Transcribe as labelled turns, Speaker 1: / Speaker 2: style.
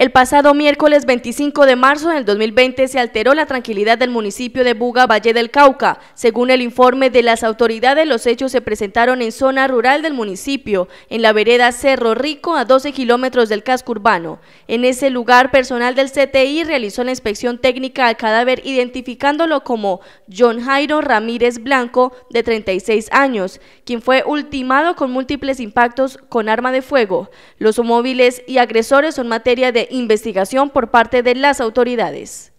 Speaker 1: El pasado miércoles 25 de marzo del 2020 se alteró la tranquilidad del municipio de Buga, Valle del Cauca. Según el informe de las autoridades, los hechos se presentaron en zona rural del municipio, en la vereda Cerro Rico, a 12 kilómetros del casco urbano. En ese lugar, personal del CTI realizó la inspección técnica al cadáver identificándolo como John Jairo Ramírez Blanco, de 36 años, quien fue ultimado con múltiples impactos con arma de fuego. Los móviles y agresores son materia de investigación por parte de las autoridades.